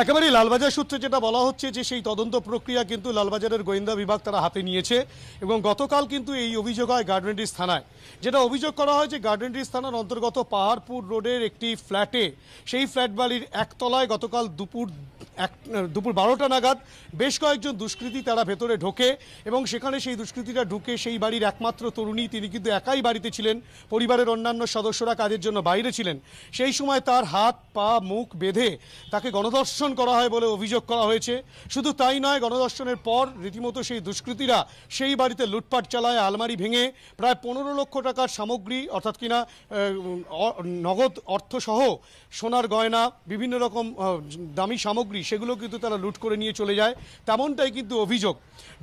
একেবারে লালবাজার সূত্রে যেটা বলা হচ্ছে যে সেই তদন্ত প্রক্রিয়া কিন্তু লালবাজারের গোয়েন্দা বিভাগ তারা হাতে নিয়েছে এবং গতকাল কিন্তু এই অভিযোগ হয় গার্ডেনডিস থানায় যেটা অভিযোগ করা হয় যে গার্ডেনডিস থানার অন্তর্গত পাহাড়পুর রোডের একটি ফ্ল্যাটে সেই ফ্ল্যাট বাড়ির একতলায় গতকাল দুপুর এক দুপুর বারোটা নাগাদ বেশ কয়েকজন দুষ্কৃতী তারা ভেতরে ঢোকে এবং সেখানে সেই দুষ্কৃতীরা ঢুকে সেই বাড়ির একমাত্র তরুণী তিনি কিন্তু একাই বাড়িতে ছিলেন পরিবারের অন্যান্য সদস্যরা কাজের জন্য বাইরে ছিলেন সেই সময় তার হাত পা মুখ বেঁধে তাকে গণধর্ষ ধর্ষণ করা হয় বলে অভিযোগ করা হয়েছে শুধু তাই নয় গণধর্ষণের পর রীতিমতো সেই দুষ্কৃতীরা সেই বাড়িতে লুটপাট চালায় আলমারি ভেঙে প্রায় পনেরো লক্ষ টাকার সামগ্রী অর্থাৎ কিনা নগদ অর্থসহ সোনার গয়না বিভিন্ন রকম দামি সামগ্রী সেগুলো কিন্তু তারা লুট করে নিয়ে চলে যায় তেমনটাই কিন্তু অভিযোগ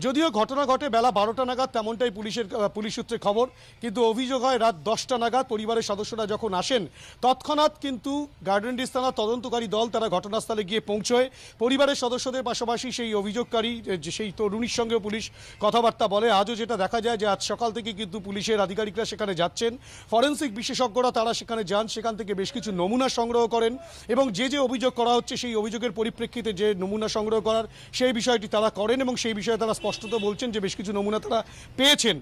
যদিও ঘটনা ঘটে বেলা বারোটা নাগাদ তেমনটাই পুলিশের পুলিশ সূত্রে খবর কিন্তু অভিযোগ হয় রাত দশটা নাগাদ পরিবারের সদস্যরা যখন আসেন তৎক্ষণাৎ কিন্তু গার্ডেন ডিস্তানা তদন্তকারী দল তারা ঘটনাস্থলে গিয়ে পৌঁছয় পরিবারের সদস্যদের পাশাপাশি সেই অভিযোগকারী সেই তরুণীর সঙ্গে পুলিশ কথাবার্তা বলে আজও যেটা দেখা যায় যে আজ সকাল থেকে কিন্তু পুলিশের আধিকারিকরা সেখানে যাচ্ছেন ফরেন্সিক বিশেষজ্ঞরা তারা সেখানে যান সেখান থেকে বেশ কিছু নমুনা সংগ্রহ করেন এবং যে যে অভিযোগ করা হচ্ছে সেই অভিযোগের পরিপ্রেক্ষিতে যে নমুনা সংগ্রহ করার সেই বিষয়টি তারা করেন এবং সেই বিষয়ে তারা স্পষ্টত বলছেন যে বেশ কিছু নমুনা তারা পেয়েছেন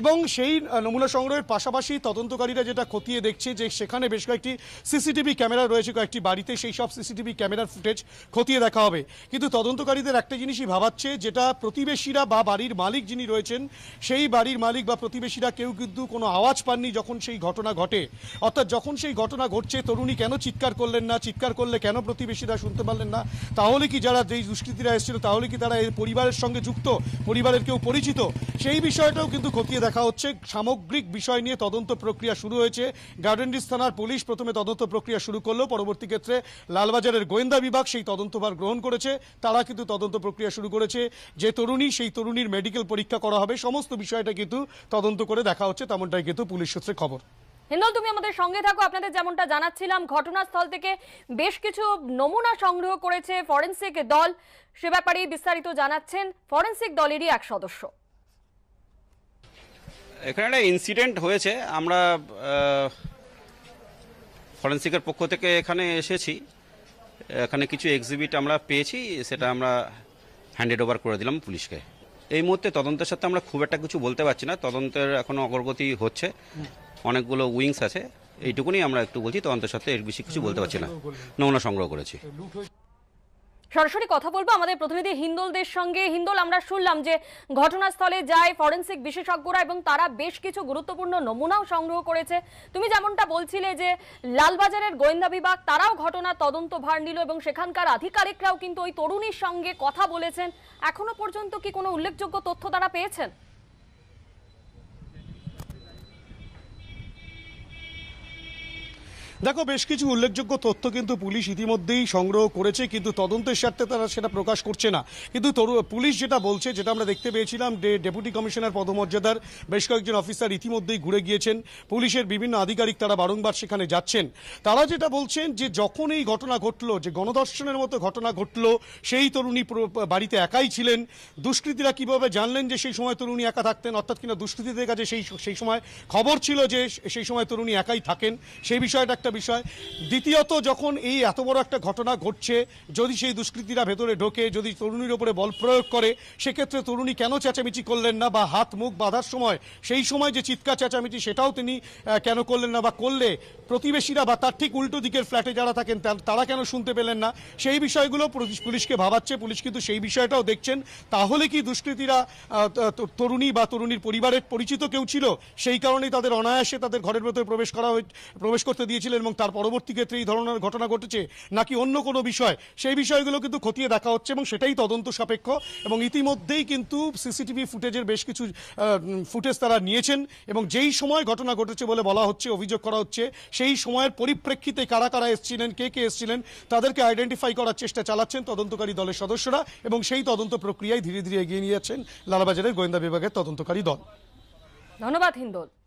এবং সেই নমুনা সংগ্রহের পাশাপাশি তদন্তকারীরা যেটা খতিয়ে দেখছে যে সেখানে বেশ কয়েকটি সিসিটিভি ক্যামেরা রয়েছে কয়েকটি বাড়িতে সেই সব সিসিটিভি ক্যামেরার ফুটেজ খতিয়ে দেখা হবে কিন্তু তদন্তকারীদের একটা জিনিসই ভাবাচ্ছে যেটা প্রতিবেশীরা বা বাড়ির মালিক যিনি রয়েছেন সেই বাড়ির মালিক বা প্রতিবেশীরা কেউ কিন্তু কোনো আওয়াজ পাননি যখন সেই ঘটনা ঘটে অর্থাৎ যখন সেই ঘটনা ঘটছে তরুণী কেন চিৎকার করলেন না চিৎকার করলে কেন প্রতিবেশীরা শুনতে পারলেন না তাহলে কি যারা যেই দুষ্কৃতীরা এসেছিল তাহলে কি তারা এর পরিবারের সঙ্গে যুক্ত পরিবারের কেউ পরিচিত সেই বিষয়টাও কিন্তু খতিয়ে দেখা হচ্ছে সামগ্রিক বিষয় নিয়ে তদন্ত প্রক্রিয়া শুরু হয়েছে গার্ডেন্ডিস থানার পুলিশ প্রথমে তদন্ত প্রক্রিয়া শুরু করলো পরবর্তী ক্ষেত্রে লালবাজারের গোয়েন্দা বিভাগ সেই সেই তদন্তভার গ্রহণ করেছে তারা কিন্তু তদন্ত প্রক্রিয়া শুরু করেছে যে তরুণী সেই তরুণীর মেডিকেল পরীক্ষা করা হবে সমস্ত বিষয়টা কিন্তু তদন্ত করে দেখা হচ্ছে তেমনটাই কিন্তু পুলিশ সূত্রে খবর হিন্দল তুমি আমাদের সঙ্গে থাকো আপনাদের যেমনটা জানাচ্ছিলাম ঘটনাস্থল থেকে বেশ কিছু নমুনা সংগ্রহ করেছে ফরেন্সিক দল সে ব্যাপারে বিস্তারিত জানাচ্ছেন ফরেন্সিক দলেরই এক সদস্য এখানে একটা ইনসিডেন্ট হয়েছে আমরা ফরেন্সিকের পক্ষ থেকে এখানে এসেছি এখানে কিছু এক্সিবিট আমরা পেয়েছি সেটা আমরা হ্যান্ডেড ওভার করে দিলাম পুলিশকে এই মুহূর্তে তদন্তের সাথে আমরা খুব একটা কিছু বলতে পারছি না তদন্তের এখনো অগ্রগতি হচ্ছে অনেকগুলো উইংস আছে এইটুকুনি আমরা একটু বলছি তদন্তের সাথে এর বেশি কিছু বলতে পারছি না নমুনা সংগ্রহ করেছি সরাসরি কথা বলবো আমাদের প্রতিনিধি হিন্দলদের সঙ্গে হিন্দল আমরা শুনলাম যে ঘটনাস্থলে যায় ফরেন্সিক বিশেষজ্ঞরা এবং তারা বেশ কিছু গুরুত্বপূর্ণ নমুনাও সংগ্রহ করেছে তুমি যেমনটা বলছিলে যে লালবাজারের গোয়েন্দা বিভাগ তারাও ঘটনা তদন্ত ভার নিল এবং সেখানকার আধিকারিকরাও কিন্তু ওই তরুণীর সঙ্গে কথা বলেছেন এখনো পর্যন্ত কি কোনো উল্লেখযোগ্য তথ্য তারা পেয়েছেন দেখো বেশ কিছু উল্লেখযোগ্য তথ্য কিন্তু পুলিশ ইতিমধ্যেই সংগ্রহ করেছে কিন্তু তদন্তের স্বার্থে তারা সেটা প্রকাশ করছে না কিন্তু পুলিশ যেটা বলছে যেটা আমরা দেখতে পেয়েছিলাম ডেপুটি কমিশনার পদমর্যাদার বেশ কয়েকজন অফিসার ইতিমধ্যেই ঘুরে গিয়েছেন পুলিশের বিভিন্ন আধিকারিক তারা বারংবার সেখানে যাচ্ছেন তারা যেটা বলছেন যে যখন এই ঘটনা ঘটলো যে গণধর্ষণের মতো ঘটনা ঘটলো সেই তরুণী বাড়িতে একাই ছিলেন দুষ্কৃতীরা কিভাবে জানলেন যে সেই সময় তরুণী একা থাকতেন অর্থাৎ কিনা দুষ্কৃতীদের কাছে সেই সেই সময় খবর ছিল যে সেই সময় তরুণী একাই থাকেন সেই বিষয়টা একটা বিষয় দ্বিতীয়ত যখন এই এত বড় একটা ঘটনা ঘটছে যদি সেই দুষ্কৃতীরা ভেতরে ঢোকে যদি তরুণীর ওপরে বল প্রয়োগ করে সেক্ষেত্রে তরুণী কেন চেঁচামেচি করলেন না বা হাত মুখ বাঁধার সময় সেই সময় যে চিৎকার চেঁচামেচি সেটাও তিনি কেন করলেন না বা করলে প্রতিবেশীরা বা তার ঠিক উল্টো দিকের ফ্ল্যাটে যারা থাকেন তারা কেন শুনতে পেলেন না সেই বিষয়গুলো পুলিশকে ভাবাচ্ছে পুলিশ কিন্তু সেই বিষয়টাও দেখছেন তাহলে কি দুষ্কৃতীরা তরুণী বা তরুণীর পরিবারের পরিচিত কেউ ছিল সেই কারণেই তাদের অনায়াসে তাদের ঘরের ভেতরে প্রবেশ করা প্রবেশ করতে দিয়েছিলেন এবং তার পরবর্তী ক্ষেত্রে এই ধরনের ঘটনা ঘটেছে নাকি অন্য কোনো বিষয় সেই বিষয়গুলো কিন্তু খতিয়ে দেখা হচ্ছে এবং সেটাই তদন্ত সাপেক্ষ এবং ইতিমধ্যেই কিন্তু সিসিটিভি ফুটেজের বেশ কিছু ফুটেজ তারা নিয়েছেন এবং যেই সময় ঘটনা ঘটেছে বলে বলা হচ্ছে অভিযোগ করা হচ্ছে সেই সময়ের পরিপ্রেক্ষিতে কারা কারা এসেছিলেন কে কে এসেছিলেন তাদেরকে আইডেন্টিফাই করার চেষ্টা চালাচ্ছেন তদন্তকারী দলের সদস্যরা এবং সেই তদন্ত প্রক্রিয়ায় ধীরে ধীরে এগিয়ে নিয়ে যাচ্ছেন লালাবাজারের গোয়েন্দা বিভাগের তদন্তকারী দল ধন্যবাদ হিন্দোল